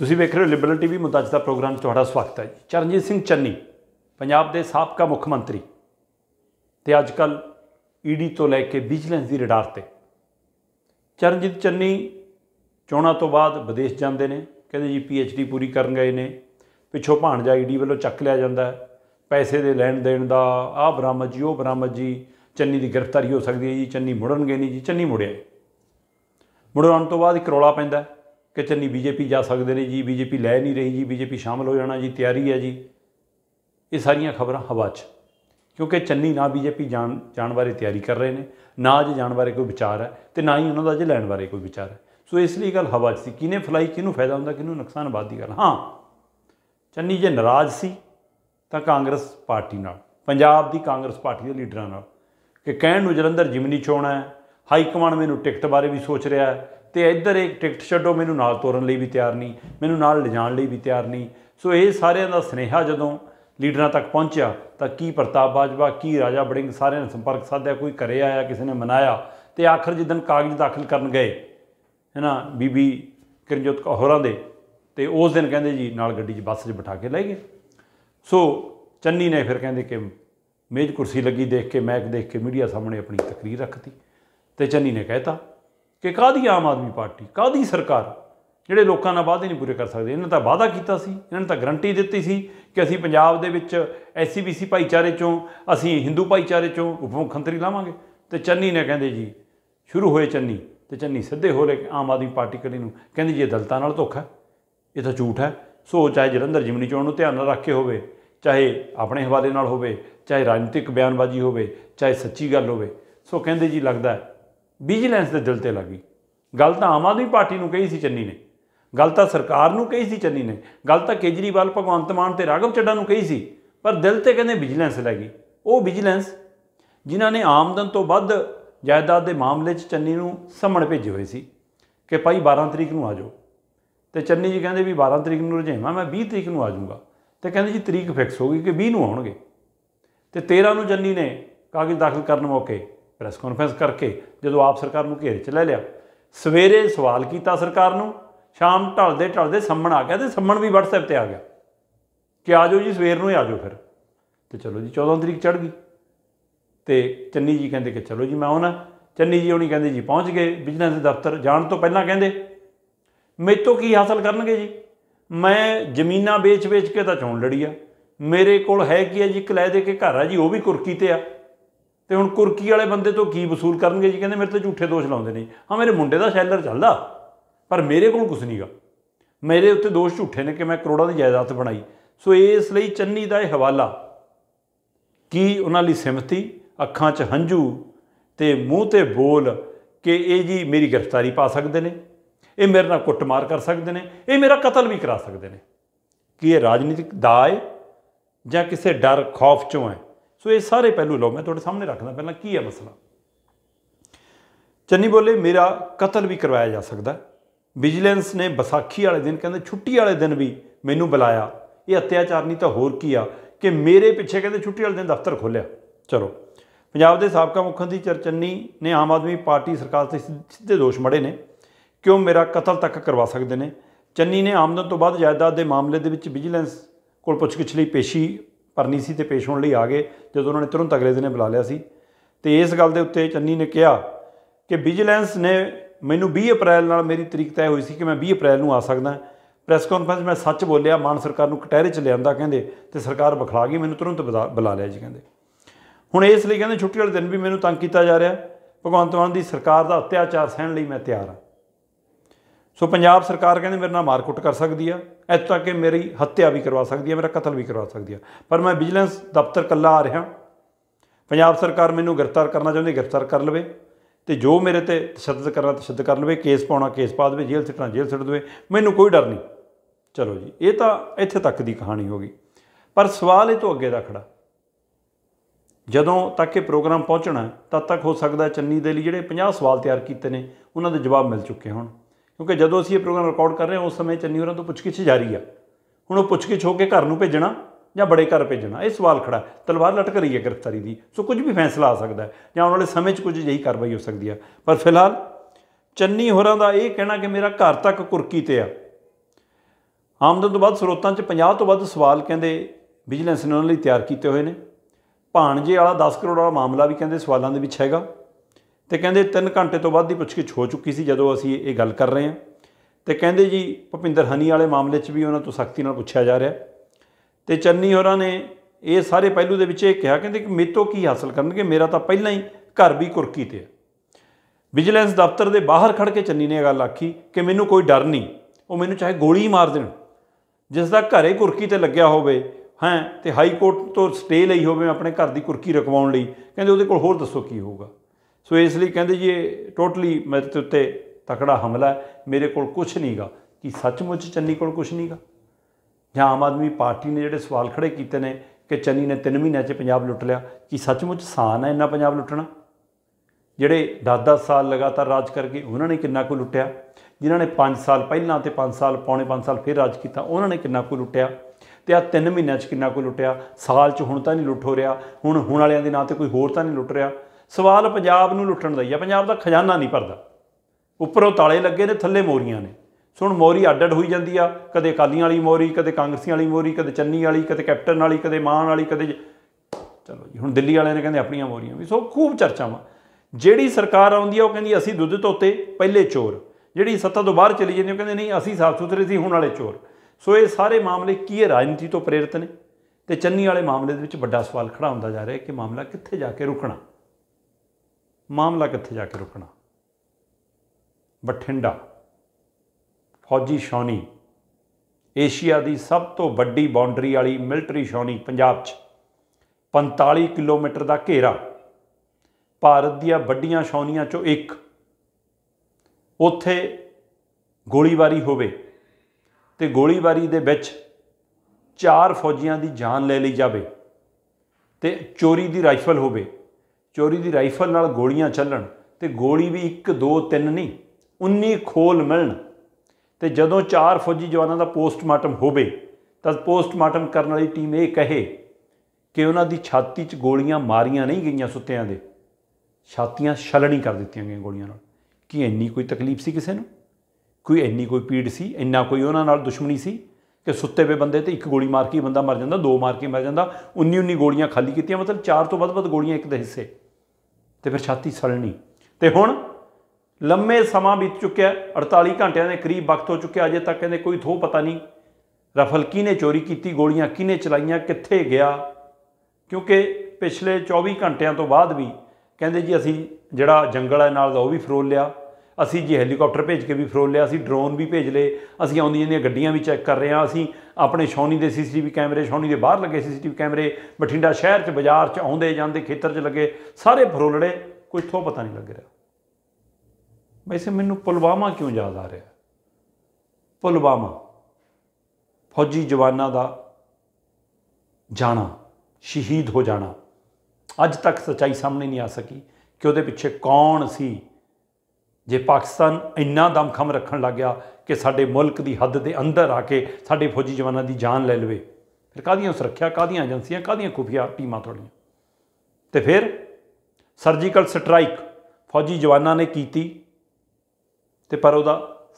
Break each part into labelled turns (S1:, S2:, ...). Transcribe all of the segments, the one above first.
S1: ਤੁਸੀਂ ਵੇਖ ਰਹੇ ਹੋ ਲਿਬਰਲ ਟੀਵੀ ਮੁਤਾਜ ਦਾ ਪ੍ਰੋਗਰਾਮ ਤੁਹਾਡਾ ਸਵਾਗਤ ਹੈ ਜੀ ਚਰਨਜੀਤ ਸਿੰਘ ਚੰਨੀ ਪੰਜਾਬ ਦੇ ਸਾਬਕਾ ਮੁੱਖ ਮੰਤਰੀ ਤੇ ਅੱਜ ਕੱਲ ਈਡੀ e ਤੋਂ ਲੈ ਕੇ ਵਿਜੀਲੈਂਸ ਦੀ ਰਡਾਰ ਤੇ ਚਰਨਜੀਤ ਚੰਨੀ ਚੋਣਾਂ ਤੋਂ ਬਾਅਦ ਵਿਦੇਸ਼ ਜਾਂਦੇ ਨੇ ਕਹਿੰਦੇ ਜੀ ਪੀਐਚਡੀ ਪੂਰੀ ਕਰਨ ਗਏ ਨੇ ਪਿੱਛੋਂ ਭਾਣਜਾ ਈਡੀ e ਵੱਲੋਂ ਚੱਕ ਲਿਆ ਜਾਂਦਾ ਹੈ ਪੈਸੇ ਦੇ ਲੈਣ ਦੇਣ ਦਾ ਆ ਬਰਾਮਦ ਜੀ ਉਹ ਬਰਾਮਦ ਜੀ ਚੰਨੀ ਦੀ ਗ੍ਰਿਫਤਾਰੀ ਹੋ ਸਕਦੀ ਹੈ ਜੀ ਚੰਨੀ ਮੁੜਨਗੇ ਨਹੀਂ ਜੀ ਚੰਨੀ ਮੁੜਿਆ ਮੁੜਨ ਤੋਂ ਬਾਅਦ ਇੱਕ ਰੋਲਾ ਪੈਂਦਾ ਕਿ ਚੰਨੀ ਬੀਜੇਪੀ ਜਾ ਸਕਦੇ ਨੇ ਜੀ ਬੀਜੇਪੀ ਲੈ ਨਹੀਂ ਰਹੀ ਜੀ ਬੀਜੇਪੀ ਸ਼ਾਮਲ ਹੋ ਜਾਣਾ ਜੀ ਤਿਆਰੀ ਹੈ ਜੀ ਇਹ ਸਾਰੀਆਂ ਖਬਰਾਂ ਹਵਾ 'ਚ ਕਿਉਂਕਿ ਚੰਨੀ ਨਾ ਬੀਜੇਪੀ ਜਾਣ ਜਾਣ ਬਾਰੇ ਤਿਆਰੀ ਕਰ ਰਹੇ ਨੇ ਨਾ ਅੱਜ ਜਾਣ ਬਾਰੇ ਕੋਈ ਵਿਚਾਰ ਹੈ ਤੇ ਨਾ ਹੀ ਉਹਨਾਂ ਦਾ ਅੱਜ ਲੈਣ ਬਾਰੇ ਕੋਈ ਵਿਚਾਰ ਹੈ ਸੋ ਇਸ ਲਈ ਗੱਲ ਹਵਾ 'ਚ ਸੀ ਕਿਨੇ ਫਲਾਈ ਕਿਹਨੂੰ ਫਾਇਦਾ ਹੁੰਦਾ ਕਿਹਨੂੰ ਨੁਕਸਾਨ ਬਾਤ ਦੀ ਗੱਲ ਹਾਂ ਚੰਨੀ ਜੇ ਨਾਰਾਜ਼ ਸੀ ਤਾਂ ਕਾਂਗਰਸ ਪਾਰਟੀ ਨਾਲ ਪੰਜਾਬ ਦੀ ਕਾਂਗਰਸ ਪਾਰਟੀ ਦੇ ਲੀਡਰਾਂ ਨਾਲ ਕਿ ਕਹਿਣ ਨੂੰ ਜਲੰਧਰ ਜਿਮਨੀ ਚੋਣਾ ਹੈ ਹਾਈ ਕਮਾਂਡ ਮੈਨੂੰ ਟਿਕਟ ਬਾਰੇ ਵੀ ਸੋਚ ਰਿਹਾ ਹੈ ਤੇ ਇੱਧਰ ਇੱਕ ਟਿਕਟ ਛੱਡੋ ਮੈਨੂੰ ਨਾਲ ਤੋਰਨ ਲਈ ਵੀ ਤਿਆਰ ਨਹੀਂ ਮੈਨੂੰ ਨਾਲ ਲਿਜਾਣ ਲਈ ਵੀ ਤਿਆਰ ਨਹੀਂ ਸੋ ਇਹ ਸਾਰਿਆਂ ਦਾ ਸਨੇਹਾ ਜਦੋਂ ਲੀਡਰਾਂ ਤੱਕ ਪਹੁੰਚਿਆ ਤਾਂ ਕੀ ਪ੍ਰਤਾਪ ਬਾਜਵਾ ਕੀ ਰਾਜਾ ਬੜਿੰਗ ਸਾਰਿਆਂ ਨੇ ਸੰਪਰਕ ਸਾਧਿਆ ਕੋਈ ਘਰੇ ਆਇਆ ਕਿਸੇ ਨੇ ਮਨਾਇਆ ਤੇ ਆਖਰ ਦਿਨ ਕਾਗਜ਼ ਦਾਖਲ ਕਰਨ ਗਏ ਹੈਨਾ ਬੀਬੀ ਕਿਰਜੋਤ ਹੋਰਾਂ ਦੇ ਤੇ ਉਸ ਦਿਨ ਕਹਿੰਦੇ ਜੀ ਨਾਲ ਗੱਡੀ 'ਚ ਬੱਸ 'ਚ ਬਿਠਾ ਕੇ ਲੈ ਗਏ ਸੋ ਚੰਨੀ ਨੇ ਫਿਰ ਕਹਿੰਦੇ ਕਿ ਮੇਜ਼ ਕੁਰਸੀ ਲੱਗੀ ਦੇਖ ਕੇ ਮੈਕ ਦੇਖ ਕੇ ਮੀਡੀਆ ਸਾਹਮਣੇ ਆਪਣੀ ਤਕਰੀਰ ਰੱਖਤੀ ਤੇ ਚੰਨੀ ਨੇ ਕਹਿਤਾ ਕਿ ਕਾਦੀ ਆਮ ਆਦਮੀ ਪਾਰਟੀ ਕਾਦੀ ਸਰਕਾਰ ਜਿਹੜੇ ਲੋਕਾਂ ਨਾਲ ਵਾਅਦੇ ਨਹੀਂ ਪੂਰੇ ਕਰ ਸਕਦੇ ਇਹਨਾਂ ਤਾਂ ਵਾਅਦਾ ਕੀਤਾ ਸੀ ਇਹਨਾਂ ਨੇ ਤਾਂ ਗਰੰਟੀ ਦਿੱਤੀ ਸੀ ਕਿ ਅਸੀਂ ਪੰਜਾਬ ਦੇ ਵਿੱਚ ਐਸਸੀਬੀਸੀ ਭਾਈਚਾਰੇ ਚੋਂ ਅਸੀਂ ਹਿੰਦੂ ਭਾਈਚਾਰੇ ਚੋਂ ਉਪ ਮੁੱਖ ਮੰਤਰੀ ਲਾਵਾਂਗੇ ਤੇ ਚੰਨੀ ਨੇ ਕਹਿੰਦੇ ਜੀ ਸ਼ੁਰੂ ਹੋਏ ਚੰਨੀ ਤੇ ਚੰਨੀ ਸਿੱਧੇ ਹੋ ਰਹੇ ਆਮ ਆਦਮੀ ਪਾਰਟੀ ਕਲੀ ਨੂੰ ਕਹਿੰਦੇ ਜੀ ਇਹ ਦਲਤਾਂ ਨਾਲ ਧੋਖਾ ਇਹ ਤਾਂ ਝੂਠ ਹੈ ਸੋ ਚਾਹੇ ਜਲੰਧਰ ਜਿਮਨੀ ਚੋਣ ਨੂੰ ਧਿਆਨ ਨਾਲ ਰੱਖ ਕੇ ਹੋਵੇ ਚਾਹੇ ਆਪਣੇ ਹਵਾਲੇ ਨਾਲ ਹੋਵੇ ਚਾਹੇ ਰਾਜਨੀਤਿਕ ਬਿਆਨਬਾਜ਼ੀ ਹੋਵੇ ਚਾਹੇ ਸੱਚੀ ਗੱਲ ਹੋਵੇ ਸੋ ਕਹਿੰਦੇ ਜੀ ਲੱਗਦਾ ਵਿਜੀਲੈਂਸ ਦੇ ਦਿਲ ਤੇ ਲੱਗੀ ਗੱਲ ਤਾਂ ਆਮ ਆਦਮੀ ਪਾਰਟੀ ਨੂੰ ਕਹੀ ਸੀ ਚੰਨੀ ਨੇ ਗੱਲ ਤਾਂ ਸਰਕਾਰ ਨੂੰ ਕਹੀ ਸੀ ਚੰਨੀ ਨੇ ਗੱਲ ਤਾਂ ਕੇਜਰੀਵਾਲ ਭਗਵੰਤ ਮਾਨ ਤੇ ਰਾਘਵ ਚੱਡਾ ਨੂੰ ਕਹੀ ਸੀ ਪਰ ਦਿਲ ਤੇ ਕਹਿੰਦੇ ਵਿਜੀਲੈਂਸ ਲੱਗੀ ਉਹ ਵਿਜੀਲੈਂਸ ਜਿਨ੍ਹਾਂ ਨੇ ਆਮਦਨ ਤੋਂ ਵੱਧ ਜਾਇਦਾਦ ਦੇ ਮਾਮਲੇ 'ਚ ਚੰਨੀ ਨੂੰ ਸਮਣ ਭੇਜੇ ਹੋਏ ਸੀ ਕਿ ਭਾਈ 12 ਤਰੀਕ ਨੂੰ ਆ ਜਾਓ ਤੇ ਚੰਨੀ ਜੀ ਕਹਿੰਦੇ ਵੀ 12 ਤਰੀਕ ਨੂੰ ਰਜੇਵਾ ਮੈਂ 20 ਤਰੀਕ ਨੂੰ ਆ ਜਾਊਂਗਾ ਤੇ ਕਹਿੰਦੇ ਜੀ ਤਰੀਕ ਫਿਕਸ ਹੋ ਗਈ ਕਿ 20 ਨੂੰ ਆਉਣਗੇ ਤੇ 13 ਨੂੰ ਚੰਨੀ ਨੇ ਕਾਗਜ਼ ਦਾਖਲ ਕਰਨ ਮੌਕੇ ਪ੍ਰੈਸ ਕਾਨਫਰੰਸ ਕਰਕੇ ਜਦੋਂ ਆਪ ਸਰਕਾਰ ਨੂੰ ਘੇਰੇ 'ਚ ਲੈ ਲਿਆ ਸਵੇਰੇ ਸਵਾਲ ਕੀਤਾ ਸਰਕਾਰ ਨੂੰ ਸ਼ਾਮ ਢਲਦੇ ਢਲਦੇ ਸੰਮਣ ਆ ਗਿਆ ਤੇ ਸੰਮਣ ਵੀ WhatsApp ਤੇ ਆ ਗਿਆ ਕਿ ਆਜੋ ਜੀ ਸਵੇਰ ਨੂੰ ਹੀ ਆਜੋ ਫਿਰ ਤੇ ਚਲੋ ਜੀ 14 ਤਰੀਕ ਚੜ ਗਈ ਤੇ ਚੰਨੀ ਜੀ ਕਹਿੰਦੇ ਕਿ ਚਲੋ ਜੀ ਮੈਂ ਆਉਣਾ ਚੰਨੀ ਜੀ ਹੁਣੀ ਕਹਿੰਦੇ ਜੀ ਪਹੁੰਚ ਗਏ ਦੇ ਦਫ਼ਤਰ ਜਾਣ ਤੋਂ ਪਹਿਲਾਂ ਕਹਿੰਦੇ ਤੋਂ ਕੀ ਹਾਸਲ ਕਰਨਗੇ ਜੀ ਮੈਂ ਜ਼ਮੀਨਾਂ ਵੇਚ-ਵੇਚ ਕੇ ਤਾਂ ਚੋਣ ਲੜੀ ਆ ਮੇਰੇ ਕੋਲ ਹੈ ਕੀ ਹੈ ਜੀ ਲੈ ਦੇ ਕੇ ਘਰ ਆ ਜੀ ਉਹ ਵੀ ਕੁਰਕੀ ਤੇ ਆ ਤੇ ਹੁਣ ਕੁਰਕੀ ਵਾਲੇ ਬੰਦੇ ਤੋਂ ਕੀ ਵਸੂਲ ਕਰਨਗੇ ਜੀ ਕਹਿੰਦੇ ਮੇਰੇ ਤੇ ਝੂਠੇ ਦੋਸ਼ ਲਾਉਂਦੇ ਨੇ ਹਾਂ ਮੇਰੇ ਮੁੰਡੇ ਦਾ ਸ਼ੈਲਰ ਚੱਲਦਾ ਪਰ ਮੇਰੇ ਕੋਲ ਕੁਝ ਨਹੀਂਗਾ ਮੇਰੇ ਉੱਤੇ ਦੋਸ਼ ਝੂਠੇ ਨੇ ਕਿ ਮੈਂ ਕਰੋੜਾਂ ਦੀ ਜਾਇਦਾਦ ਬਣਾਈ ਸੋ ਇਸ ਲਈ ਚੰਨੀ ਦਾ ਇਹ ਹਵਾਲਾ ਕੀ ਉਹਨਾਂ ਲਈ ਸਿਮਤੀ ਅੱਖਾਂ 'ਚ ਹੰਝੂ ਤੇ ਮੂੰਹ ਤੇ ਬੋਲ ਕਿ ਇਹ ਜੀ ਮੇਰੀ ਗ੍ਰਿਫਤਾਰੀ ਪਾ ਸਕਦੇ ਨੇ ਇਹ ਮੇਰੇ ਨਾਲ ਕੁੱਟਮਾਰ ਕਰ ਸਕਦੇ ਨੇ ਇਹ ਮੇਰਾ ਕਤਲ ਵੀ ਕਰਾ ਸਕਦੇ ਨੇ ਕੀ ਇਹ ਰਾਜਨੀਤਿਕ ਦਾਅ ਹੈ ਜਾਂ ਕਿਸੇ ਡਰ ਖੌਫ ਚੋਂ ਹੈ ਸੋ ਇਹ ਸਾਰੇ ਪਹਿਲੂ ਲਓ ਮੈਂ ਤੁਹਾਡੇ ਸਾਹਮਣੇ ਰੱਖਦਾ ਪਹਿਲਾਂ ਕੀ ਹੈ ਮਸਲਾ ਚੰਨੀ ਬੋਲੇ ਮੇਰਾ ਕਤਲ ਵੀ ਕਰਵਾਇਆ ਜਾ ਸਕਦਾ ਵਿਜੀਲੈਂਸ ਨੇ ਬਸਾਖੀ ਵਾਲੇ ਦਿਨ ਕਹਿੰਦੇ ਛੁੱਟੀ ਵਾਲੇ ਦਿਨ ਵੀ ਮੈਨੂੰ ਬੁਲਾਇਆ ਇਹ ਅਤਿਆਚਾਰ ਨਹੀਂ ਤਾਂ ਹੋਰ ਕੀ ਆ ਕਿ ਮੇਰੇ ਪਿੱਛੇ ਕਹਿੰਦੇ ਛੁੱਟੀ ਵਾਲੇ ਦਿਨ ਦਫ਼ਤਰ ਖੋਲਿਆ ਚਲੋ ਪੰਜਾਬ ਦੇ ਸਾਬਕਾ ਮੁੱਖ ਮੰਤਰੀ ਚਰਚੰਨੀ ਨੇ ਆਮ ਆਦਮੀ ਪਾਰਟੀ ਸਰਕਾਰ ਤੇ ਸਿੱਧੇ ਦੋਸ਼ ਮੜੇ ਨੇ ਕਿਉਂ ਮੇਰਾ ਕਤਲ ਤੱਕ ਕਰਵਾ ਸਕਦੇ ਨੇ ਚੰਨੀ ਨੇ ਆਮਦਨ ਤੋਂ ਬਾਅਦ ਜਾਇਦਾਦ ਦੇ ਮਾਮਲੇ ਦੇ ਵਿੱਚ ਵਿਜੀਲੈਂਸ ਕੋਲ ਪੁੱਛਗਿੱਛ ਲਈ ਪੇਸ਼ੀ ਪਰਨੀਸੀ ਸੀ ਤੇ ਪੇਸ਼ ਹੋਣ ਲਈ ਆ ਗਏ ਜਦੋਂ ਉਹਨਾਂ ਨੇ ਤੁਰੰਤ ਅਗਲੇ ਦਿਨ ਬੁਲਾ ਲਿਆ ਸੀ ਤੇ ਇਸ ਗੱਲ ਦੇ ਉੱਤੇ ਚੰਨੀ ਨੇ ਕਿਹਾ ਕਿ ਵਿਜੀਲੈਂਸ ਨੇ ਮੈਨੂੰ 20 ਅਪ੍ਰੈਲ ਨਾਲ ਮੇਰੀ ਤਰੀਕ ਤੈਅ ਹੋਈ ਸੀ ਕਿ ਮੈਂ 20 ਅਪ੍ਰੈਲ ਨੂੰ ਆ ਸਕਦਾ ਪ੍ਰੈਸ ਕਾਨਫਰੰਸ ਮੈਂ ਸੱਚ ਬੋਲਿਆ ਮਾਨ ਸਰਕਾਰ ਨੂੰ ਕਟਹਿਰੇ 'ਚ ਲਿਆਂਦਾ ਕਹਿੰਦੇ ਤੇ ਸਰਕਾਰ ਬਖਲਾ ਗਈ ਮੈਨੂੰ ਤੁਰੰਤ ਬੁਲਾ ਲਿਆ ਜੀ ਕਹਿੰਦੇ ਹੁਣ ਇਸ ਲਈ ਕਹਿੰਦੇ ਛੁੱਟੀ ਵਾਲੇ ਦਿਨ ਵੀ ਮੈਨੂੰ ਤੰਗ ਕੀਤਾ ਜਾ ਰਿਹਾ ਭਗਵੰਤ ਮਾਨ ਦੀ ਸਰਕਾਰ ਦਾ ਅਤਿਆਚਾਰ ਸਹਿਣ ਲਈ ਮੈਂ ਤਿਆਰ ਹਾਂ ਸੋ ਪੰਜਾਬ ਸਰਕਾਰ ਕਹਿੰਦੇ ਮੇਰੇ ਨਾਲ ਮਾਰਕੁੱਟ ਕਰ ਸਕਦੀ ਆ ਇੱਥੋਂ ਤੱਕ ਕਿ ਮੇਰੀ ਹੱਤਿਆ ਵੀ ਕਰਵਾ ਸਕਦੀ ਆ ਮੇਰਾ ਕਤਲ ਵੀ ਕਰਵਾ ਸਕਦੀ ਆ ਪਰ ਮੈਂ ਵਿਜੀਲੈਂਸ ਦਫ਼ਤਰ ਕੱਲਾ ਆ ਰਿਹਾ ਪੰਜਾਬ ਸਰਕਾਰ ਮੈਨੂੰ ਗ੍ਰਿਫਤਾਰ ਕਰਨਾ ਚਾਹੁੰਦੀ ਗ੍ਰਿਫਤਾਰ ਕਰ ਲਵੇ ਤੇ ਜੋ ਮੇਰੇ ਤੇ ਤਸ਼ੱਦਦ ਕਰਨਾ ਤਸ਼ੱਦਦ ਕਰ ਲਵੇ ਕੇਸ ਪਾਉਣਾ ਕੇਸ ਪਾ ਦੇਵੇ ਜੇਲ੍ਹ ਸਿੱਟਣਾ ਜੇਲ੍ਹ ਸਿੱਟ ਦੇਵੇ ਮੈਨੂੰ ਕੋਈ ਡਰ ਨਹੀਂ ਚਲੋ ਜੀ ਇਹ ਤਾਂ ਇੱਥੇ ਤੱਕ ਦੀ ਕਹਾਣੀ ਹੋ ਗਈ ਪਰ ਸਵਾਲ ਇਹ ਤੋਂ ਅੱਗੇ ਦਾ ਖੜਾ ਜਦੋਂ ਤੱਕ ਇਹ ਪ੍ਰੋਗਰਾਮ ਪਹੁੰਚਣਾ ਤਦ ਤੱਕ ਹੋ ਸਕਦਾ ਚੰਨੀ ਦੇ ਲਈ ਜਿਹੜੇ 50 ਸਵਾਲ ਤਿਆਰ ਕੀਤੇ ਨੇ ਉਹਨਾਂ ਦੇ ਜਵਾਬ ਮਿਲ ਚੁੱਕੇ ਹੋਣ ਕਿਉਂਕਿ ਜਦੋਂ ਅਸੀਂ ਇਹ ਪ੍ਰੋਗਰਾਮ ਰਿਕਾਰਡ ਕਰ ਰਹੇ ਹਾਂ ਉਸ ਸਮੇਂ ਚੰਨੀ ਹੋਰਾਂ ਤੋਂ ਪੁੱਛਗਿੱਛ ਜਾਰੀ ਆ ਹੁਣ ਉਹ ਪੁੱਛਗਿੱਛ ਹੋ ਕੇ ਘਰ ਨੂੰ ਭੇਜਣਾ ਜਾਂ ਬੜੇ ਘਰ ਭੇਜਣਾ ਇਹ ਸਵਾਲ ਖੜਾ ਤਲਵਾਰ ਲਟਕ ਰਹੀ ਹੈ ਗ੍ਰਿਫਤਾਰੀ ਦੀ ਸੋ ਕੁਝ ਵੀ ਫੈਸਲਾ ਆ ਸਕਦਾ ਹੈ ਜਾਂ ਆਉਣ ਵਾਲੇ ਸਮੇਂ 'ਚ ਕੁਝ ਜਈ ਕਾਰਵਾਈ ਹੋ ਸਕਦੀ ਆ ਪਰ ਫਿਲਹਾਲ ਚੰਨੀ ਹੋਰਾਂ ਦਾ ਇਹ ਕਹਿਣਾ ਕਿ ਮੇਰਾ ਘਰ ਤੱਕ ਕੁਰਕੀ ਤੇ ਆ ਆਮਦਨ ਤੋਂ ਬਾਅਦ ਸਰੋਤਾਂ 'ਚ 50 ਤੋਂ ਵੱਧ ਸਵਾਲ ਕਹਿੰਦੇ ਵਿਜੀਲੈਂਸ ਨੇ ਉਹਨਾਂ ਲਈ ਤਿਆਰ ਕੀਤੇ ਹੋਏ ਨੇ ਭਾਣਜੇ ਵਾਲਾ 10 ਕਰੋੜ ਵਾਲਾ ਮਾਮਲਾ ਵੀ ਕਹਿੰਦੇ ਸਵਾਲਾਂ ਦੇ ਵਿੱਚ ਹੈਗਾ ਤੇ ਕਹਿੰਦੇ 3 ਘੰਟੇ ਤੋਂ ਵੱਧ ਦੀ ਪੁੱਛਗਿੱਛ ਹੋ ਚੁੱਕੀ ਸੀ ਜਦੋਂ ਅਸੀਂ ਇਹ ਗੱਲ ਕਰ ਰਹੇ ਹਾਂ ਤੇ ਕਹਿੰਦੇ ਜੀ ਭਪਿੰਦਰ ਹਨੀ ਵਾਲੇ ਮਾਮਲੇ 'ਚ ਵੀ ਉਹਨਾਂ ਤੋਂ ਸਖਤੀ ਨਾਲ ਪੁੱਛਿਆ ਜਾ ਰਿਹਾ ਤੇ ਚੰਨੀ ਹੋਰਾਂ ਨੇ ਇਹ ਸਾਰੇ ਪਹਿਲੂ ਦੇ ਵਿੱਚ ਇਹ ਕਿਹਾ ਕਹਿੰਦੇ ਕਿ ਮੇਤੋਂ ਕੀ ਹਾਸਲ ਕਰਨਗੇ ਮੇਰਾ ਤਾਂ ਪਹਿਲਾਂ ਹੀ ਘਰ ਵੀ ਕੁਰਕੀ ਤੇ ਵਿਜੀਲੈਂਸ ਦਫ਼ਤਰ ਦੇ ਬਾਹਰ ਖੜ ਕੇ ਚੰਨੀ ਨੇ ਇਹ ਗੱਲ ਆਖੀ ਕਿ ਮੈਨੂੰ ਕੋਈ ਡਰ ਨਹੀਂ ਉਹ ਮੈਨੂੰ ਚਾਹੇ ਗੋਲੀ ਮਾਰ ਦੇਣ ਜਿਸ ਦਾ ਘਰੇ ਕੁਰਕੀ ਤੇ ਲੱਗਿਆ ਹੋਵੇ ਹੈ ਤੇ ਹਾਈ ਕੋਰਟ ਤੋਂ ਸਟੇ ਲਈ ਹੋਵੇ ਆਪਣੇ ਘਰ ਦੀ ਕੁਰਕੀ ਰਕਵਾਉਣ ਲਈ ਕਹਿੰਦੇ ਉਹਦੇ ਕੋਲ ਹੋਰ ਦੱਸੋ ਕੀ ਹੋਊਗਾ ਸੋ ਇਸ ਲਈ ਕਹਿੰਦੇ ਜੀ ਇਹ ਟੋਟਲੀ ਮੇਰੇ ਤੇ ਉੱਤੇ ਤਕੜਾ ਹਮਲਾ ਮੇਰੇ ਕੋਲ ਕੁਝ ਨਹੀਂਗਾ ਕਿ ਸੱਚਮੁੱਚ ਚੰਨੀ ਕੋਲ ਕੁਝ ਨਹੀਂਗਾ ਜਾਂ ਆਮ ਆਦਮੀ ਪਾਰਟੀ ਨੇ ਜਿਹੜੇ ਸਵਾਲ ਖੜੇ ਕੀਤੇ ਨੇ ਕਿ ਚੰਨੀ ਨੇ 3 ਮਹੀਨਿਆਂ 'ਚ ਪੰਜਾਬ ਲੁੱਟ ਲਿਆ ਕਿ ਸੱਚਮੁੱਚ ਸਾਨ ਹੈ ਇੰਨਾ ਪੰਜਾਬ ਲੁੱਟਣਾ ਜਿਹੜੇ 10-10 ਸਾਲ ਲਗਾਤਾਰ ਰਾਜ ਕਰਕੇ ਉਹਨਾਂ ਨੇ ਕਿੰਨਾ ਕੁ ਲੁੱਟਿਆ ਜਿਨ੍ਹਾਂ ਨੇ 5 ਸਾਲ ਪਹਿਲਾਂ ਤੇ 5 ਸਾਲ ਪੌਣੇ 5 ਸਾਲ ਫਿਰ ਰਾਜ ਕੀਤਾ ਉਹਨਾਂ ਨੇ ਕਿੰਨਾ ਕੁ ਲੁੱਟਿਆ ਤੇ ਆ 3 ਮਹੀਨਿਆਂ 'ਚ ਕਿੰਨਾ ਕੁ ਲੁੱਟਿਆ ਸਾਲ 'ਚ ਹੁਣ ਤਾਂ ਨਹੀਂ ਲੁੱਟ ਹੋ ਰਿਹਾ ਹੁਣ ਹੁਣ ਵਾਲਿਆਂ ਦੇ ਨਾਂ ਤੇ ਕੋਈ ਹੋਰ ਤਾਂ ਨਹੀਂ ਲੁੱਟ ਰਿਹਾ ਸਵਾਲ ਪੰਜਾਬ ਨੂੰ ਲੁੱਟਣ ਦਾ ਹੀ ਆ ਪੰਜਾਬ ਦਾ ਖਜ਼ਾਨਾ ਨਹੀਂ ਭਰਦਾ ਉੱਪਰੋਂ ਤਾਲੇ ਲੱਗੇ ਨੇ ਥੱਲੇ ਮੋਰੀਆਂ ਨੇ ਸੁਣ ਮੋਰੀ ਅੱਡ-ਅੱਡ ਹੋਈ ਜਾਂਦੀ ਆ ਕਦੇ ਕਾਲੀਆਂ ਵਾਲੀ ਮੋਰੀ ਕਦੇ ਕਾਂਗਰਸੀਆਂ ਵਾਲੀ ਮੋਰੀ ਕਦੇ ਚੰਨੀ ਵਾਲੀ ਕਦੇ ਕੈਪਟਨ ਵਾਲੀ ਕਦੇ ਮਾਨ ਵਾਲੀ ਕਦੇ ਚਲੋ ਜੀ ਹੁਣ ਦਿੱਲੀ ਵਾਲਿਆਂ ਨੇ ਕਹਿੰਦੇ ਆਪਣੀਆਂ ਮੋਰੀਆਂ ਵੀ ਸੋ ਖੂਬ ਚਰਚਾਵਾਂ ਜਿਹੜੀ ਸਰਕਾਰ ਆਉਂਦੀ ਆ ਉਹ ਕਹਿੰਦੀ ਅਸੀਂ ਦੁੱਧ ਤੋਤੇ ਪਹਿਲੇ ਚੋਰ ਜਿਹੜੀ ਸੱਤਾ ਤੋਂ ਬਾਹਰ ਚਲੀ ਜਾਂਦੀ ਉਹ ਕਹਿੰਦੇ ਨਹੀਂ ਅਸੀਂ ਸਾਫ ਸੁਥਰੇ ਸੀ ਹੁਣ ਵਾਲੇ ਚੋਰ ਸੋ ਇਹ ਸਾਰੇ ਮਾਮਲੇ ਕੀ ਹੈ ਰਾਜਨੀਤੀ ਤੋਂ ਪ੍ਰੇਰਿਤ ਨੇ ਤੇ ਚੰਨੀ ਵਾਲੇ ਮਾਮਲੇ ਦੇ ਵਿੱਚ ਵੱਡਾ ਸਵਾਲ ਖੜਾ ਹੁੰਦਾ ਜਾ ਰਿਹਾ ਕਿ ਮਾਮਲਾ ਕਿੱਥੇ ਜਾ ਕੇ ਰੁਕਣਾ ਮਾਮਲਾ ਕਿੱਥੇ ਜਾ ਕੇ ਰੁਕਣਾ ਬਠਿੰਡਾ ਫੌਜੀ ਸ਼ੌਣੀ ਏਸ਼ੀਆ ਦੀ ਸਭ ਤੋਂ ਵੱਡੀ ਬਾਉਂਡਰੀ ਵਾਲੀ ਮਿਲਟਰੀ ਸ਼ੌਣੀ ਪੰਜਾਬ 'ਚ 45 ਕਿਲੋਮੀਟਰ ਦਾ ਘੇਰਾ ਭਾਰਤ ਦੀਆਂ ਵੱਡੀਆਂ ਸ਼ੌਣੀਆਂ 'ਚੋਂ ਇੱਕ ਉੱਥੇ ਗੋਲੀਬਾਰੀ ਹੋਵੇ ਤੇ ਗੋਲੀਬਾਰੀ ਦੇ ਵਿੱਚ ਚਾਰ ਫੌਜੀਆਂ ਦੀ ਜਾਨ ਲੈ ਲਈ ਜਾਵੇ ਤੇ ਚੋਰੀ ਦੀ ਰਾਈਫਲ ਹੋਵੇ ਚੋਰੀ ਦੀ ਰਾਈਫਲ ਨਾਲ ਗੋਲੀਆਂ ਚੱਲਣ ਤੇ ਗੋਲੀ ਵੀ 1 2 3 ਨਹੀਂ 19 ਖੋਲ ਮਿਲਣ ਤੇ ਜਦੋਂ ਚਾਰ ਫੌਜੀ ਜਵਾਨਾਂ ਦਾ ਪੋਸਟਮਾਰਟਮ ਹੋਵੇ ਤਾਂ ਪੋਸਟਮਾਰਟਮ ਕਰਨ ਵਾਲੀ ਟੀਮ ਇਹ ਕਹੇ ਕਿ ਉਹਨਾਂ ਦੀ ਛਾਤੀ 'ਚ ਗੋਲੀਆਂ ਮਾਰੀਆਂ ਨਹੀਂ ਗਈਆਂ ਸੁੱਤਿਆਂ ਦੇ ਛਾਤੀਆਂ ਛਲਣੀ ਕਰ ਦਿੱਤੀਆਂ ਗਈਆਂ ਗੋਲੀਆਂ ਨਾਲ ਕੀ ਇੰਨੀ ਕੋਈ ਤਕਲੀਫ ਸੀ ਕਿਸੇ ਨੂੰ ਕੋਈ ਇੰਨੀ ਕੋਈ ਪੀੜ ਸੀ ਇੰਨਾ ਕੋਈ ਉਹਨਾਂ ਨਾਲ ਦੁਸ਼ਮਣੀ ਸੀ ਕਿ ਸੁੱਤੇ ਪਏ ਬੰਦੇ ਤੇ ਇੱਕ ਗੋਲੀ ਮਾਰ ਕੇ ਬੰਦਾ ਮਰ ਜਾਂਦਾ ਦੋ ਮਾਰ ਕੇ ਮਰ ਜਾਂਦਾ 19 19 ਗੋਲੀਆਂ ਖਾਲੀ ਕੀਤੀਆਂ ਮਤਲਬ ਚਾਰ ਤੋਂ ਵੱਧ ਵੱਧ ਗੋਲੀਆਂ ਇੱਕ ਦੇ ਹਿੱਸੇ ਤੇ ਫਿਰ ਛਾਤੀ ਸੜਣੀ ਤੇ ਹੁਣ ਲੰਮੇ ਸਮਾਂ ਬੀਤ ਚੁੱਕਿਆ 48 ਘੰਟਿਆਂ ਦੇ ਕਰੀਬ ਵਕਤ ਹੋ ਚੁੱਕਿਆ ਅਜੇ ਤੱਕ ਕਹਿੰਦੇ ਕੋਈ ਥੋ ਪਤਾ ਨਹੀਂ ਰਫਲ ਕਿਨੇ ਚੋਰੀ ਕੀਤੀ ਗੋਲੀਆਂ ਕਿਹਨੇ ਚਲਾਈਆਂ ਕਿੱਥੇ ਗਿਆ ਕਿਉਂਕਿ ਪਿਛਲੇ 24 ਘੰਟਿਆਂ ਤੋਂ ਬਾਅਦ ਵੀ ਕਹਿੰਦੇ ਜੀ ਅਸੀਂ ਜਿਹੜਾ ਜੰਗਲ ਹੈ ਨਾਲ ਦਾ ਉਹ ਵੀ ਫਰੋਲ ਲਿਆ ਅਸੀਂ ਜੀ ਹੈਲੀਕਾਪਟਰ ਭੇਜ ਕੇ ਵੀ ਫਰੋਲ ਲਿਆ ਅਸੀਂ ਡਰੋਨ ਵੀ ਭੇਜ ਲਏ ਅਸੀਂ ਆਉਂਦੀਆਂ ਨੇ ਗੱਡੀਆਂ ਵੀ ਚੈੱਕ ਕਰ ਰਹੇ ਹਾਂ ਅਸੀਂ ਆਪਣੇ ਸ਼ੌਨੀ ਦੇ ਸੀਸੀਟੀਵੀ ਕੈਮਰੇ ਸ਼ੌਨੀ ਦੇ ਬਾਹਰ ਲੱਗੇ ਸੀਸੀਟੀਵੀ ਕੈਮਰੇ ਬਠਿੰਡਾ ਸ਼ਹਿਰ 'ਚ ਬਾਜ਼ਾਰ 'ਚ ਆਉਂਦੇ ਜਾਂਦੇ ਖੇਤਰ 'ਚ ਲੱਗੇ ਸਾਰੇ ਫਰੋਲੜੇ ਕੋਈ ਥੋ ਪਤਾ ਨਹੀਂ ਲੱਗ ਰਿਹਾ ਵੈਸੇ ਮੈਨੂੰ ਪੁਲਵਾਮਾ ਕਿਉਂ ਯਾਦ ਆ ਰਿਹਾ ਪੁਲਵਾਮਾ ਫੌਜੀ ਜਵਾਨਾਂ ਦਾ ਜਾਣਾ ਸ਼ਹੀਦ ਹੋ ਜਾਣਾ ਅੱਜ ਤੱਕ ਸਚਾਈ ਸਾਹਮਣੇ ਨਹੀਂ ਆ ਸਕੀ ਕਿ ਉਹਦੇ ਪਿੱਛੇ ਕੌਣ ਸੀ ਜੇ ਪਾਕਿਸਤਾਨ ਇੰਨਾ ਦਮਖਮ ਰੱਖਣ ਲੱਗ ਗਿਆ ਕਿ ਸਾਡੇ ਮੁਲਕ ਦੀ ਹੱਦ ਦੇ ਅੰਦਰ ਆ ਕੇ ਸਾਡੇ ਫੌਜੀ ਜਵਾਨਾਂ ਦੀ ਜਾਨ ਲੈ ਲਵੇ ਫਿਰ ਕਾਦੀਆਂ ਸੁਰੱਖਿਆ ਕਾਦੀਆਂ ਏਜੰਸੀਆਂ ਕਾਦੀਆਂ ਖੁਫੀਆ ਟੀਮਾਂ ਤੁਹਾਡੀਆਂ ਤੇ ਫਿਰ ਸਰਜੀਕਲ ਸਟ੍ਰਾਈਕ ਫੌਜੀ ਜਵਾਨਾਂ ਨੇ ਕੀਤੀ ਤੇ ਪਰ ਉਹਦਾ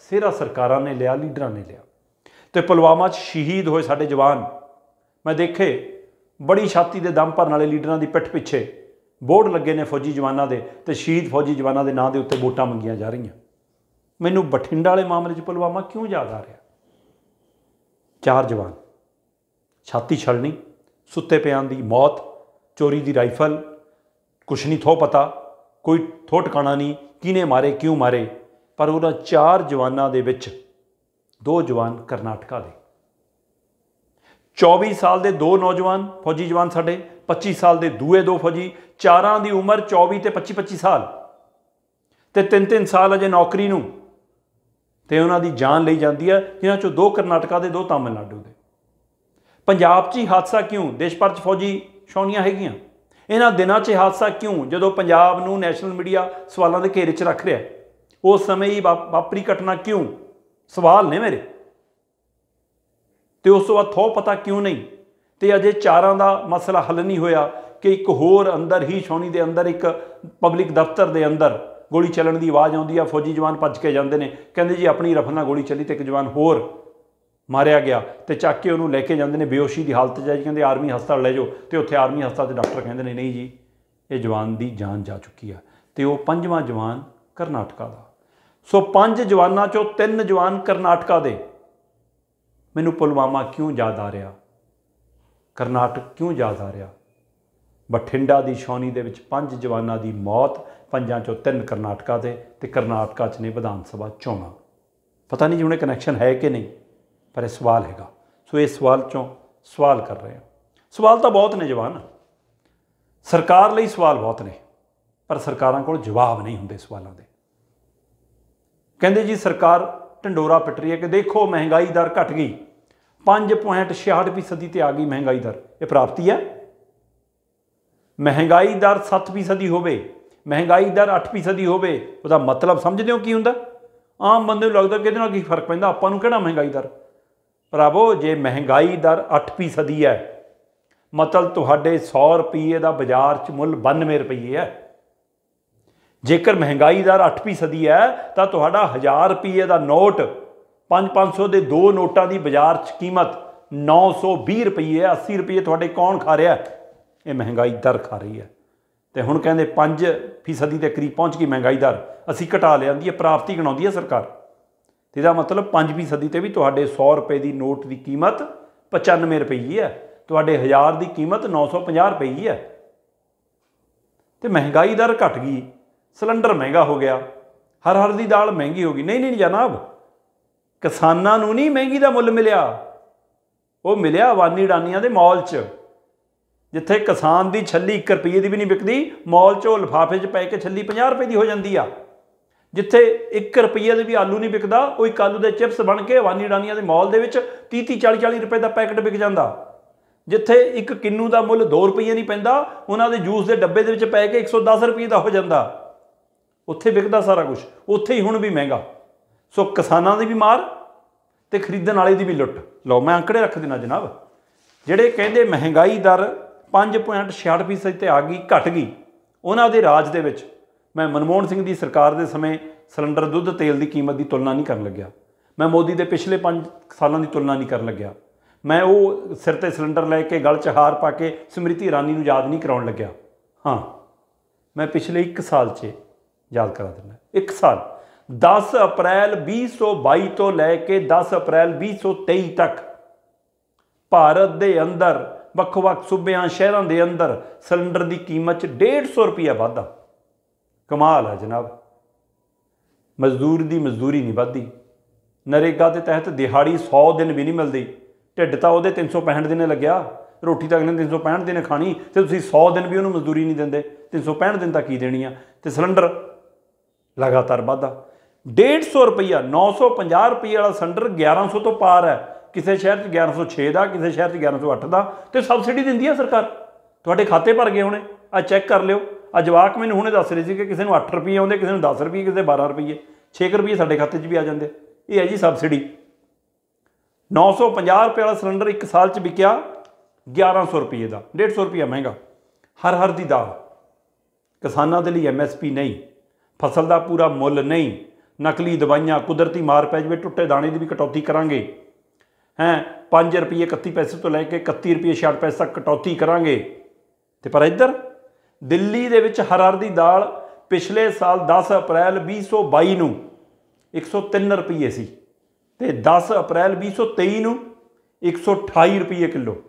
S1: ਸਿਹਰਾ ਸਰਕਾਰਾਂ ਨੇ ਲਿਆ ਲੀਡਰਾਂ ਨੇ ਲਿਆ ਤੇ ਪੁਲਵਾਮਾ 'ਚ ਸ਼ਹੀਦ ਹੋਏ ਸਾਡੇ ਜਵਾਨ ਮੈਂ ਦੇਖੇ ਬੜੀ ਛਾਤੀ ਦੇ ਦਮ ਭਰਨ ਵਾਲੇ ਲੀਡਰਾਂ ਦੀ ਪਿੱਠ ਪਿੱਛੇ ਬੋਰਡ ਲੱਗੇ ਨੇ ਫੌਜੀ ਜਵਾਨਾਂ ਦੇ ਤੇ ਸ਼ਹੀਦ ਫੌਜੀ ਜਵਾਨਾਂ ਦੇ ਨਾਂ ਦੇ ਉੱਤੇ ਵੋਟਾਂ ਮੰਗੀਆਂ ਜਾ ਰਹੀਆਂ ਮੈਨੂੰ ਬਠਿੰਡਾ ਵਾਲੇ ਮਾਮਲੇ 'ਚ ਪੁਲਵਾਮਾ ਕਿਉਂ ਯਾਦ ਆ ਰਿਹਾ ਚਾਰ ਜਵਾਨ ਛਾਤੀ ਛਲਣੀ ਸੁੱਤੇ ਪਿਆਂ ਦੀ ਮੌਤ ਚੋਰੀ ਦੀ ਰਾਈਫਲ ਕੁਛ ਨਹੀਂ ਥੋ ਪਤਾ ਕੋਈ ਥੋ ਟਿਕਾਣਾ ਨਹੀਂ ਕਿਨੇ ਮਾਰੇ ਕਿਉਂ ਮਾਰੇ ਪਰ ਉਹਨਾਂ ਚਾਰ ਜਵਾਨਾਂ ਦੇ ਵਿੱਚ ਦੋ ਜਵਾਨ ਕਰਨਾਟਕਾ ਦੇ 24 ਸਾਲ ਦੇ ਦੋ ਨੌਜਵਾਨ ਫੌਜੀ ਜਵਾਨ ਸਾਡੇ 25 ਸਾਲ ਦੇ ਦੂਏ ਦੋ ਫੌਜੀ ਚਾਰਾਂ ਦੀ ਉਮਰ 24 ਤੇ 25 25 ਸਾਲ ਤੇ ਤਿੰਨ ਤਿੰਨ ਸਾਲ ਅਜੇ ਨੌਕਰੀ ਨੂੰ ਤੇ ਉਹਨਾਂ ਦੀ ਜਾਨ ਲਈ ਜਾਂਦੀ ਹੈ ਜਿਨ੍ਹਾਂ ਚੋਂ ਦੋ ਕਰਨਾਟਕਾ ਦੇ ਦੋ ਤਾਮਿਲਨਾਡੂ ਦੇ ਪੰਜਾਬ 'ਚ ਹੀ ਹਾਦਸਾ ਕਿਉਂ ਦੇਸ਼ ਭਰ 'ਚ ਫੌਜੀ ਸ਼ੌਨੀਆਂ ਹੈਗੀਆਂ ਇਹਨਾਂ ਦਿਨਾਂ 'ਚ ਹਾਦਸਾ ਕਿਉਂ ਜਦੋਂ ਪੰਜਾਬ ਨੂੰ ਨੈਸ਼ਨਲ ਮੀਡੀਆ ਸਵਾਲਾਂ ਦੇ ਘੇਰੇ 'ਚ ਰੱਖ ਰਿਹਾ ਉਸ ਸਮੇਂ ਹੀ ਵਾਪਰੀ ਘਟਨਾ ਕਿਉਂ ਸਵਾਲ ਨੇ ਮੇਰੇ ਤੇ ਉਸ ਤੋਂ ਬਾਅਦ ਥੋ ਪਤਾ ਕਿਉਂ ਨਹੀਂ ਤੇ ਅਜੇ ਚਾਰਾਂ ਦਾ ਮਸਲਾ ਹੱਲ ਨਹੀਂ ਹੋਇਆ ਕਿ ਇੱਕ ਹੋਰ ਅੰਦਰ ਹੀ ਛੌਣੀ ਦੇ ਅੰਦਰ ਇੱਕ ਪਬਲਿਕ ਦਫ਼ਤਰ ਦੇ ਅੰਦਰ ਗੋਲੀ ਚੱਲਣ ਦੀ ਆਵਾਜ਼ ਆਉਂਦੀ ਆ ਫੌਜੀ ਜਵਾਨ ਭੱਜ ਕੇ ਜਾਂਦੇ ਨੇ ਕਹਿੰਦੇ ਜੀ ਆਪਣੀ ਰਫਲ ਨਾਲ ਗੋਲੀ ਚੱਲੀ ਤੇ ਇੱਕ ਜਵਾਨ ਹੋਰ ਮਾਰਿਆ ਗਿਆ ਤੇ ਚੱਕ ਕੇ ਉਹਨੂੰ ਲੈ ਕੇ ਜਾਂਦੇ ਨੇ ਬੇਹੋਸ਼ੀ ਦੀ ਹਾਲਤ 'ਚ ਆ ਜੀ ਕਹਿੰਦੇ ਆਰਮੀ ਹਸਪਤਾਲ ਲੈ ਜਾਓ ਤੇ ਉੱਥੇ ਆਰਮੀ ਹਸਪਤਾਲ ਦੇ ਡਾਕਟਰ ਕਹਿੰਦੇ ਨੇ ਨਹੀਂ ਜੀ ਇਹ ਜਵਾਨ ਦੀ ਜਾਨ ਜਾ ਚੁੱਕੀ ਆ ਤੇ ਉਹ ਪੰਜਵਾਂ ਜਵਾਨ ਕਰਨਾਟਕਾ ਦਾ ਸੋ ਪੰਜ ਜਵਾਨਾਂ 'ਚੋਂ ਤਿੰਨ ਜਵਾਨ ਕਰਨਾਟਕਾ ਦੇ ਮੈਨੂੰ ਪੁਲਵਾਮਾ ਕਿਉਂ ਯਾਦ ਆ ਰਿਹਾ ਕਰਨਾਟਕ ਕਿਉਂ ਯਾਦ ਆ ਰਿਹਾ ਬਠਿੰਡਾ ਦੀ ਸ਼ੌਨੀ ਦੇ ਵਿੱਚ ਪੰਜ ਜਵਾਨਾਂ ਦੀ ਮੌਤ ਪੰਜਾਂ ਚੋਂ ਤਿੰਨ ਕਰਨਾਟਕਾ ਦੇ ਤੇ ਕਰਨਾਟਕਾ 'ਚ ਨੇ ਵਿਧਾਨ ਸਭਾ ਚੋਣਾਂ ਪਤਾ ਨਹੀਂ ਜਿਵੇਂ ਕਨੈਕਸ਼ਨ ਹੈ ਕਿ ਨਹੀਂ ਪਰ ਇਹ ਸਵਾਲ ਹੈਗਾ ਸੋ ਇਹ ਸਵਾਲ ਚੋਂ ਸਵਾਲ ਕਰ ਰਹੇ ਹਾਂ ਸਵਾਲ ਤਾਂ ਬਹੁਤ ਨੇ ਜਵਾਨ ਸਰਕਾਰ ਲਈ ਸਵਾਲ ਬਹੁਤ ਨੇ ਪਰ ਸਰਕਾਰਾਂ ਕੋਲ ਜਵਾਬ ਨਹੀਂ ਹੁੰਦੇ ਸਵਾਲਾਂ ਦੇ ਕਹਿੰਦੇ ਜੀ ਸਰਕਾਰ ਢੰਡੋਰਾ ਪਿੱਟ ਰਹੀ ਹੈ ਕਿ ਦੇਖੋ ਮਹਿੰਗਾਈ ਦਰ ਘਟ ਗਈ 5.66% ਤੇ ਆ ਗਈ ਮਹਿੰਗਾਈ ਦਰ ਇਹ ਪ੍ਰਾਪਤੀ ਹੈ ਮਹਿੰਗਾਈ ਦਰ 7% ਹੋਵੇ ਮਹਿੰਗਾਈ ਦਰ 8% ਹੋਵੇ ਉਹਦਾ ਮਤਲਬ ਸਮਝਦੇ ਹੋ ਕੀ ਹੁੰਦਾ ਆਮ ਬੰਦੇ ਨੂੰ ਲੱਗਦਾ ਕਿ ਇਹਦੇ ਨਾਲ ਕੀ ਫਰਕ ਪੈਂਦਾ ਆਪਾਂ ਨੂੰ ਕਿਹੜਾ ਮਹਿੰਗਾਈ ਦਰ ਭਰਾਵੋ ਜੇ ਮਹਿੰਗਾਈ ਦਰ 8% ਹੈ ਮਤਲਬ ਤੁਹਾਡੇ 100 ਰੁਪਏ ਦਾ ਬਾਜ਼ਾਰ 'ਚ ਮੁੱਲ 92 ਰੁਪਏ ਹੈ ਜੇਕਰ ਮਹਿੰਗਾਈ ਦਰ 8% ਹੈ ਤਾਂ ਤੁਹਾਡਾ 1000 ਰੁਪਏ ਦਾ ਨੋਟ 5500 ਦੇ ਦੋ ਨੋਟਾਂ ਦੀ ਬਾਜ਼ਾਰ 'ਚ ਕੀਮਤ 920 ਰੁਪਏ ਹੈ 80 ਰੁਪਏ ਤੁਹਾਡੇ ਕੌਣ ਖਾ ਰਿਹਾ ਇਹ ਮਹਿੰਗਾਈ ਦਰ ਖਾ ਰਹੀ ਹੈ ਤੇ ਹੁਣ ਕਹਿੰਦੇ 5% ਦੇ ਕਰੀਬ ਪਹੁੰਚ ਗਈ ਮਹਿੰਗਾਈ ਦਰ ਅਸੀਂ ਘਟਾ ਲਿਆਂਦੀ ਹੈ ਪ੍ਰਾਪਤੀ ਘਣਾਉਂਦੀ ਹੈ ਸਰਕਾਰ ਇਹਦਾ ਮਤਲਬ 5% ਤੇ ਵੀ ਤੁਹਾਡੇ 100 ਰੁਪਏ ਦੀ ਨੋਟ ਦੀ ਕੀਮਤ 95 ਰੁਪਏ ਹੈ ਤੁਹਾਡੇ 1000 ਦੀ ਕੀਮਤ 950 ਰੁਪਏ ਹੈ ਤੇ ਮਹਿੰਗਾਈ ਦਰ ਘਟ ਗਈ ਸਿਲੰਡਰ ਮਹਿੰਗਾ ਹੋ ਗਿਆ ਹਰ ਹਰ ਦੀ ਦਾਲ ਮਹਿੰਗੀ ਹੋ ਗਈ ਨਹੀਂ ਨਹੀਂ ਜਨਾਬ ਕਿਸਾਨਾਂ ਨੂੰ ਨਹੀਂ ਮਹਿੰਗੀ ਦਾ ਮੁੱਲ ਮਿਲਿਆ ਉਹ ਮਿਲਿਆ ਆਵਾਨੀ ਡਾਨੀਆਂ ਦੇ ਮਾਲ 'ਚ ਜਿੱਥੇ ਕਿਸਾਨ ਦੀ ਛੱਲੀ 1 ਰੁਪਏ ਦੀ ਵੀ ਨਹੀਂ ਵਿਕਦੀ ਮਾਲ 'ਚ ਉਹ ਲਫਾਫੇ 'ਚ ਪੈ ਕੇ ਛੱਲੀ 50 ਰੁਪਏ ਦੀ ਹੋ ਜਾਂਦੀ ਆ ਜਿੱਥੇ 1 ਰੁਪਏ ਦੇ ਵੀ ਆਲੂ ਨਹੀਂ ਵਿਕਦਾ ਉਹ ਇੱਕ ਆਲੂ ਦੇ ਚਿਪਸ ਬਣ ਕੇ ਵਾਨੀ ਡਾਨੀਆਂ ਦੇ ਮਾਲ ਦੇ ਵਿੱਚ 30 30 40 40 ਰੁਪਏ ਦਾ ਪੈਕਟ ਵਿਕ ਜਾਂਦਾ ਜਿੱਥੇ ਇੱਕ ਕਿੰਨੂ ਦਾ ਮੁੱਲ 2 ਰੁਪਏ ਨਹੀਂ ਪੈਂਦਾ ਉਹਨਾਂ ਦੇ ਜੂਸ ਦੇ ਡੱਬੇ ਦੇ ਵਿੱਚ ਪੈ ਕੇ 110 ਰੁਪਏ ਦਾ ਹੋ ਜਾਂਦਾ ਉੱਥੇ ਵਿਕਦਾ ਸਾਰਾ ਕੁਝ ਉੱਥੇ ਹੀ ਹੁਣ ਵੀ ਮਹਿੰਗਾ ਸੋ ਕਿਸਾਨਾਂ ਦੀ ਵੀ ਮਾਰ ਤੇ ਖਰੀਦਣ ਵਾਲੇ ਦੀ ਵੀ ਲੁੱਟ ਲਓ ਮੈਂ ਅੰਕੜੇ ਰੱਖ ਦਿਨਾ ਜਨਾਬ ਜਿਹੜੇ ਕਹਿੰਦੇ ਮਹਿੰਗਾਈ ਦਰ 5.66% ਤੇ ਆ ਗਈ ਘਟ ਗਈ ਉਹਨਾਂ ਦੇ ਰਾਜ ਦੇ ਵਿੱਚ ਮੈਂ ਮਨਮੋਹਨ ਸਿੰਘ ਦੀ ਸਰਕਾਰ ਦੇ ਸਮੇਂ ਸਿਲੰਡਰ ਦੁੱਧ ਤੇਲ ਦੀ ਕੀਮਤ ਦੀ ਤੁਲਨਾ ਨਹੀਂ ਕਰਨ ਲੱਗਿਆ ਮੈਂ ਮੋਦੀ ਦੇ ਪਿਛਲੇ 5 ਸਾਲਾਂ ਦੀ ਤੁਲਨਾ ਨਹੀਂ ਕਰਨ ਲੱਗਿਆ ਮੈਂ ਉਹ ਸਿਰ ਤੇ ਸਿਲੰਡਰ ਲੈ ਕੇ ਗਲ 'ਚ ਹਾਰ ਪਾ ਕੇ ਸਮ੍ਰਿਤੀ ਰਾਨੀ ਨੂੰ ਯਾਦ ਨਹੀਂ ਕਰਾਉਣ ਲੱਗਿਆ ਹਾਂ ਮੈਂ ਪਿਛਲੇ 1 ਸਾਲ 'ਚ ਯਾਦ ਕਰਾ ਦਿੰਦਾ 1 ਸਾਲ 10 ਅਪ੍ਰੈਲ 2022 ਤੋਂ ਲੈ ਕੇ 10 ਅਪ੍ਰੈਲ 2023 ਤੱਕ ਭਾਰਤ ਦੇ ਅੰਦਰ ਵੱਖ-ਵੱਖ ਸੂਬਿਆਂ ਸ਼ਹਿਰਾਂ ਦੇ ਅੰਦਰ ਸਿਲੰਡਰ ਦੀ ਕੀਮਤ 'ਚ 150 ਰੁਪਏ ਵਾਧਾ ਕਮਾਲ ਹੈ ਜਨਾਬ ਮਜ਼ਦੂਰ ਦੀ ਮਜ਼ਦੂਰੀ ਨਹੀਂ ਵਧਦੀ ਨਰੇਗਾ ਦੇ ਤਹਿਤ ਦਿਹਾੜੀ 100 ਦਿਨ ਵੀ ਨਹੀਂ ਮਿਲਦੀ ਢਿੱਡ ਤਾਂ ਉਹਦੇ 365 ਦਿਨੇ ਲੱਗਿਆ ਰੋਟੀ ਤਾਂ ਅਗਲੇ 365 ਦਿਨੇ ਖਾਣੀ ਤੇ ਤੁਸੀਂ 100 ਦਿਨ ਵੀ ਉਹਨੂੰ ਮਜ਼ਦੂਰੀ ਨਹੀਂ ਦਿੰਦੇ 365 ਦਿਨ ਤਾਂ ਕੀ ਦੇਣੀ ਆ ਤੇ ਸਿਲੰਡਰ ਲਗਾਤਾਰ ਵਾਧਾ 150 ਰੁਪਈਆ 950 ਰੁਪਈਆ ਵਾਲਾ ਸਿਲੰਡਰ 1100 ਤੋਂ ਪਾਰ ਹੈ ਕਿਸੇ ਸ਼ਹਿਰ 'ਚ 1106 ਦਾ ਕਿਸੇ ਸ਼ਹਿਰ 'ਚ 1108 ਦਾ ਤੇ ਸਬਸਿਡੀ ਦਿੰਦੀ ਹੈ ਸਰਕਾਰ ਤੁਹਾਡੇ ਖਾਤੇ ਭਰ ਗਏ ਹੋਣੇ ਆ ਚੈੱਕ ਕਰ ਲਿਓ ਆ ਜਵਾਕ ਮੈਨੂੰ ਹੁਣੇ ਦੱਸ ਰਹੀ ਸੀ ਕਿ ਕਿਸੇ ਨੂੰ 8 ਰੁਪਏ ਆਉਂਦੇ ਕਿਸੇ ਨੂੰ 10 ਰੁਪਏ ਕਿਸੇ 12 ਰੁਪਏ 6 ਰੁਪਏ ਸਾਡੇ ਖਾਤੇ 'ਚ ਵੀ ਆ ਜਾਂਦੇ ਇਹ ਹੈ ਜੀ ਸਬਸਿਡੀ 950 ਰੁਪਏ ਵਾਲਾ ਸਿਲੰਡਰ 1 ਸਾਲ 'ਚ ਵਿਕਿਆ 1100 ਰੁਪਏ ਦਾ 150 ਰੁਪਏ ਮਹਿੰਗਾ ਹਰ ਹਰ ਦੀ ਦਾਲ ਕਿਸਾਨਾਂ ਦੇ ਲਈ ਐਮਐਸਪੀ ਨਹੀਂ ਫਸਲ ਦਾ ਪੂਰਾ ਮੁੱਲ ਨਹੀਂ ਨਕਲੀ ਦਵਾਈਆਂ ਕੁਦਰਤੀ ਮਾਰ ਪੈ ਜਵੇ ਟੁੱਟੇ ਦਾਣੇ ਦੀ ਵੀ ਕਟੌਤੀ ਕਰਾਂਗੇ ਹੈ 5 ਰੁਪਏ 31 ਪੈਸੇ ਤੋਂ ਲੈ ਕੇ 31 ਰੁਪਏ 60 ਪੈਸੇ ਤੱਕ ਕਟੌਤੀ ਕਰਾਂਗੇ ਤੇ ਪਰ ਇੱਧਰ ਦਿੱਲੀ ਦੇ ਵਿੱਚ ਹਰਰ ਦੀ ਦਾਲ ਪਿਛਲੇ ਸਾਲ 10 ਅਪ੍ਰੈਲ 2022 ਨੂੰ 103 ਰੁਪਏ ਸੀ ਤੇ 10 ਅਪ੍ਰੈਲ 2023 ਨੂੰ 128 ਰੁਪਏ ਕਿਲੋ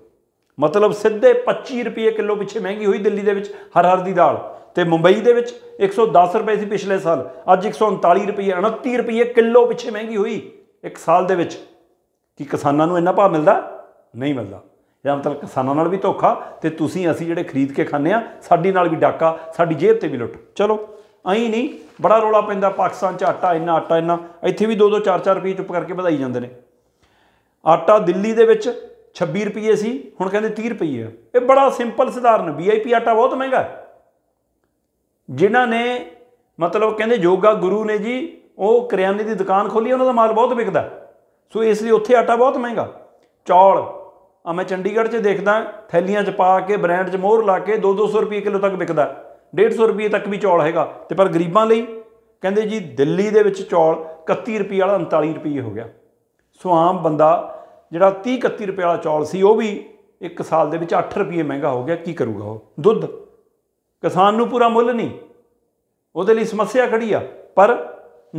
S1: ਮਤਲਬ ਸਿੱਧੇ 25 ਰੁਪਏ ਕਿਲੋ ਪਿੱਛੇ ਮਹਿੰਗੀ ਹੋਈ ਦਿੱਲੀ ਦੇ ਵਿੱਚ ਹਰ ਹਰ ਦੀ ਦਾਲ ਤੇ ਮੁੰਬਈ ਦੇ ਵਿੱਚ 110 ਰੁਪਏ ਸੀ ਪਿਛਲੇ ਸਾਲ ਅੱਜ 139 ਰੁਪਏ 29 ਰੁਪਏ ਕਿਲੋ ਪਿੱਛੇ ਮਹਿੰਗੀ ਹੋਈ ਇੱਕ ਸਾਲ ਦੇ ਵਿੱਚ ਕੀ ਕਿਸਾਨਾਂ ਨੂੰ ਇੰਨਾ ਭਾਅ ਮਿਲਦਾ ਨਹੀਂ ਮਿਲਦਾ ਜਾਂ ਮਤਲਬ ਕਿਸਾਨਾਂ ਨਾਲ ਵੀ ਧੋਖਾ ਤੇ ਤੁਸੀਂ ਅਸੀਂ ਜਿਹੜੇ ਖਰੀਦ ਕੇ ਖਾਂਦੇ ਆ ਸਾਡੀ ਨਾਲ ਵੀ ਡਾਕਾ ਸਾਡੀ ਜੇਬ ਤੇ ਵੀ ਲੁੱਟ ਚਲੋ ਐਂ ਨਹੀਂ ਬੜਾ ਰੋਲਾ ਪੈਂਦਾ ਪਾਕਿਸਤਾਨ 'ਚ ਆਟਾ ਇੰਨਾ ਆਟਾ ਇੰਨਾ ਇੱਥੇ ਵੀ 2-2 4-4 ਰੁਪਏ ਚੁੱਪ ਕਰਕੇ ਵਧਾਈ ਜਾਂਦੇ ਨੇ ਆਟਾ ਦਿੱਲੀ ਦੇ ਵਿੱਚ 26 ਰੁਪਏ ਸੀ ਹੁਣ ਕਹਿੰਦੇ 30 ਰੁਪਏ ਇਹ ਬੜਾ ਸਿੰਪਲ ਸਧਾਰਨ ਵੀਆਈਪੀ ਆਟਾ ਬਹੁਤ ਮਹਿੰਗਾ ਜਿਨ੍ਹਾਂ ਨੇ ਮਤਲਬ ਕਹਿੰਦੇ ਯੋਗਾ ਗੁਰੂ ਨੇ ਜੀ ਉਹ ਕਰਿਆਨੇ ਦੀ ਦੁਕਾਨ ਖੋਲੀ ਉਹਨਾਂ ਦਾ ਮਾਲ ਬਹੁਤ ਵਿਕਦਾ ਸੋ ਇਸ ਲਈ ਉੱਥੇ ਆਟਾ ਬਹੁਤ ਮਹਿੰਗਾ ਚੌਲ ਆ ਮੈਂ ਚੰਡੀਗੜ੍ਹ 'ਚ ਦੇਖਦਾ ਥੈਲੀਆਂ 'ਚ ਪਾ ਕੇ ਬ੍ਰਾਂਡ 'ਚ ਮੋਹਰ ਲਾ ਕੇ 2-200 ਰੁਪਏ ਕਿਲੋ ਤੱਕ ਵਿਕਦਾ 150 ਰੁਪਏ ਤੱਕ ਵੀ ਚੌਲ ਹੈਗਾ ਤੇ ਪਰ ਗਰੀਬਾਂ ਲਈ ਕਹਿੰਦੇ ਜੀ ਦਿੱਲੀ ਦੇ ਵਿੱਚ ਚੌਲ 31 ਰੁਪਏ ਵਾਲਾ 39 ਰੁਪਏ ਹੋ ਗਿਆ ਸੋ ਆਮ ਬੰਦਾ ਜਿਹੜਾ 30 31 ਰੁਪਏ ਵਾਲਾ ਚੌਲ ਸੀ ਉਹ ਵੀ ਇੱਕ ਸਾਲ ਦੇ ਵਿੱਚ 8 ਰੁਪਏ ਮਹਿੰਗਾ ਹੋ ਗਿਆ ਕੀ ਕਰੂਗਾ ਉਹ ਦੁੱਧ ਕਿਸਾਨ ਨੂੰ ਪੂਰਾ ਮੁੱਲ ਨਹੀਂ ਉਹਦੇ ਲਈ ਸਮੱਸਿਆ ਖੜੀ ਆ ਪਰ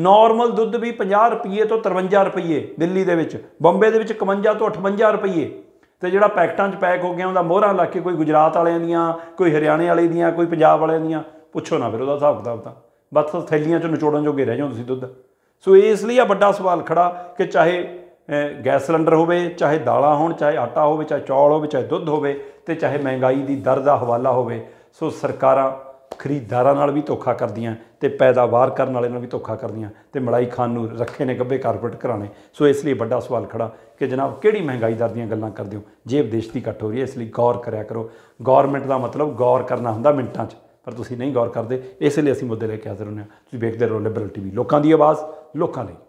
S1: ਨਾਰਮਲ ਦੁੱਧ ਵੀ 50 ਰੁਪਏ ਤੋਂ 53 ਰੁਪਏ ਦਿੱਲੀ ਦੇ ਵਿੱਚ ਬੰਬੇ ਦੇ ਵਿੱਚ 51 ਤੋਂ 58 ਰੁਪਏ ਤੇ ਜਿਹੜਾ ਪੈਕਟਾਂ 'ਚ ਪੈਕ ਹੋ ਗਿਆ ਉਹਦਾ ਮੋਹਰਾਂ ਲਾ ਕੇ ਕੋਈ ਗੁਜਰਾਤ ਵਾਲਿਆਂ ਦੀਆਂ ਕੋਈ ਹਰਿਆਣੇ ਵਾਲੇ ਦੀਆਂ ਕੋਈ ਪੰਜਾਬ ਵਾਲਿਆਂ ਦੀਆਂ ਪੁੱਛੋ ਨਾ ਫਿਰ ਉਹਦਾ ਹਿਸਾਬ ਕਿਤਾਬ ਤਾਂ ਬਸ ਥੈਲੀਆਂ 'ਚ ਨਿਚੋੜਨ ਜੋਗੇ ਰਹਿ ਜਾਓ ਤੁਸੀਂ ਦੁੱਧ ਸੋ ਇਸ ਲਈ ਆ ਵੱਡਾ ਸਵਾਲ ਖੜਾ ਕਿ ਚਾਹੇ ਗੈਸ ਸਿਲੰਡਰ ਹੋਵੇ ਚਾਹੇ ਦਾਲਾਂ ਹੋਣ ਚਾਹੇ ਆਟਾ ਹੋਵੇ ਚਾਹੇ ਚੌਲ ਹੋਵੇ ਚਾਹੇ ਦੁੱਧ ਹੋਵੇ ਤੇ ਚਾਹੇ ਮਹਿੰਗਾਈ ਦੀ ਦਰ ਦਾ ਹਵਾਲਾ ਹੋਵੇ ਸੋ ਸਰਕਾਰਾਂ ਖਰੀਦਦਾਰਾਂ ਨਾਲ ਵੀ ਧੋਖਾ ਕਰਦੀਆਂ ਤੇ ਪੈਦਾਵਾਰ ਕਰਨ ਵਾਲੇ ਨਾਲ ਵੀ ਧੋਖਾ ਕਰਦੀਆਂ ਤੇ ਮਲਾਈ ਖਾਨ ਨੂੰ ਰੱਖੇ ਨੇ ਗੱਬੇ ਕਾਰਪੋਰੇਟ ਕਰਾਣੇ ਸੋ ਇਸ ਲਈ ਵੱਡਾ ਸਵਾਲ ਖੜਾ ਕਿ ਜਨਾਬ ਕਿਹੜੀ ਮਹਿੰਗਾਈ ਦਰ ਦੀਆਂ ਗੱਲਾਂ ਕਰਦੇ ਹੋ ਜੇਬ ਦੇਸ਼ ਦੀ ਘਟ ਹੋ ਰਹੀ ਹੈ ਇਸ ਲਈ ਗੌਰ ਕਰਿਆ ਕਰੋ ਗਵਰਨਮੈਂਟ ਦਾ ਮਤਲਬ ਗੌਰ ਕਰਨਾ ਹੁੰਦਾ ਮਿੰਟਾਂ 'ਚ ਪਰ ਤੁਸੀਂ ਨਹੀਂ ਗੌਰ ਕਰਦੇ ਇਸ ਲਈ ਅਸੀਂ ਮੁੱਦੇ ਲੈ ਕੇ ਹਾਜ਼ਰ ਹੁੰਦੇ ਹਾਂ ਤੁਸੀਂ ਵੇਖਦੇ ਰਹੋ ਲਿਬਰਲ ਟੀਵੀ ਲੋਕਾਂ ਦੀ ਆਵਾਜ਼ ਲੋਕਾਂ ਲਈ